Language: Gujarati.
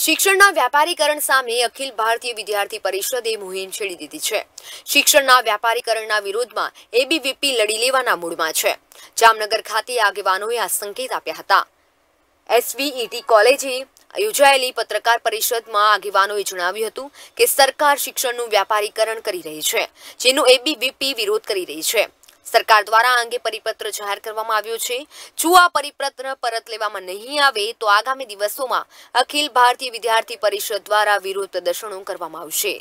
શિક્ષણના વ્યાપારીકરણ સામે અખિલ ભારતીય વિદ્યાર્થી પરિષદે મુહિમ છેડી દીધી છે શિક્ષણના વ્યાપારીકરણના વિરોધમાં એબીવીપી લડી લેવાના મૂડમાં છે જામનગર ખાતે આગેવાનોએ આ સંકેત આપ્યા હતા એસવીઈટી કોલેજે યોજાયેલી પત્રકાર પરિષદમાં આગેવાનોએ જણાવ્યું હતું કે સરકાર શિક્ષણનું વ્યાપારીકરણ કરી રહી છે જેનો એબીવીપી વિરોધ કરી રહી છે સરકાર દ્વારા આ અંગે પરિપત્ર જાહેર કરવામાં આવ્યો છે જો આ પરિપત્ર પરત લેવામાં નહીં આવે તો આગામી દિવસોમાં અખિલ ભારતીય વિદ્યાર્થી પરિષદ દ્વારા વિરોધ પ્રદર્શનો કરવામાં આવશે